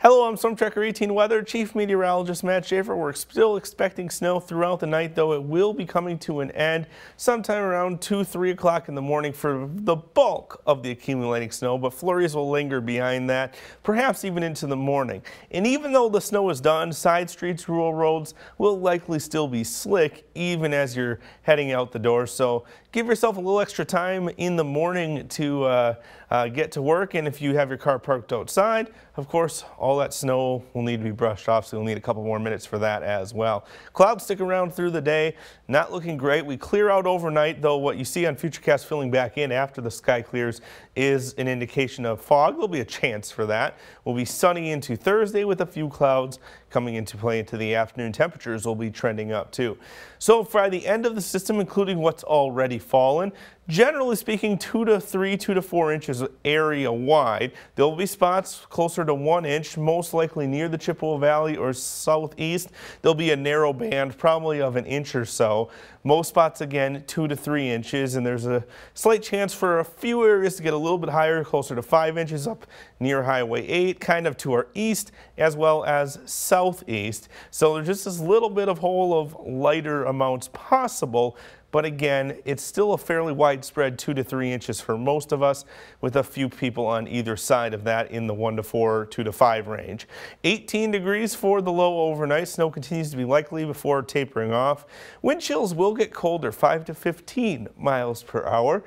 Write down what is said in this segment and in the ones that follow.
Hello, I'm Storm Tracker 18 Weather Chief Meteorologist Matt Schaefer. We're still expecting snow throughout the night, though it will be coming to an end sometime around 2, 3 o'clock in the morning for the bulk of the accumulating snow, but flurries will linger behind that, perhaps even into the morning. And even though the snow is done, side streets, rural roads will likely still be slick even as you're heading out the door. So give yourself a little extra time in the morning to uh, uh, get to work. And if you have your car parked outside, of course, all that snow will need to be brushed off, so we will need a couple more minutes for that as well. Clouds stick around through the day, not looking great. We clear out overnight, though what you see on Futurecast filling back in after the sky clears is an indication of fog. There'll be a chance for that. We'll be sunny into Thursday with a few clouds coming into play into the afternoon. Temperatures will be trending up too. So by the end of the system, including what's already fallen, generally speaking, two to three, two to four inches area wide. There will be spots closer to one inch, most likely near the Chippewa Valley or southeast. There'll be a narrow band, probably of an inch or so. Most spots again, two to three inches, and there's a slight chance for a few areas to get a little bit higher, closer to five inches up near Highway 8, kind of to our east as well as southeast. So there's just this little bit of hole of lighter amounts possible, but again, it's still a fairly widespread two to three inches for most of us with a few people on either side of that in the one to four, two to five range. 18 degrees for the low overnight. Snow continues to be likely before tapering off. Wind chills will get colder, 5 to 15 miles per hour.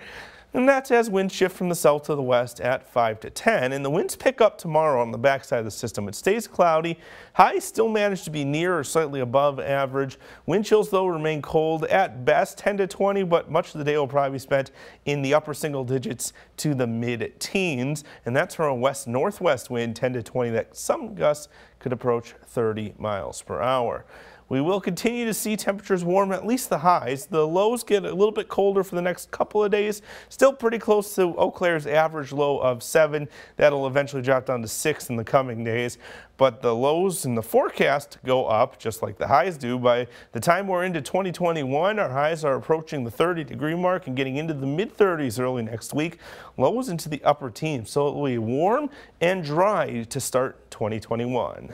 And that's as winds shift from the south to the west at 5 to 10. And the winds pick up tomorrow on the backside of the system. It stays cloudy. Highs still manage to be near or slightly above average. Wind chills, though, remain cold at best 10 to 20, but much of the day will probably be spent in the upper single digits to the mid teens. And that's from a west northwest wind 10 to 20 that some gusts could approach 30 miles per hour. We will continue to see temperatures warm, at least the highs. The lows get a little bit colder for the next couple of days. Still pretty close to Eau Claire's average low of 7. That'll eventually drop down to 6 in the coming days. But the lows in the forecast go up, just like the highs do. By the time we're into 2021, our highs are approaching the 30 degree mark and getting into the mid 30s early next week. Lows into the upper teens. So it will be warm and dry to start 2021.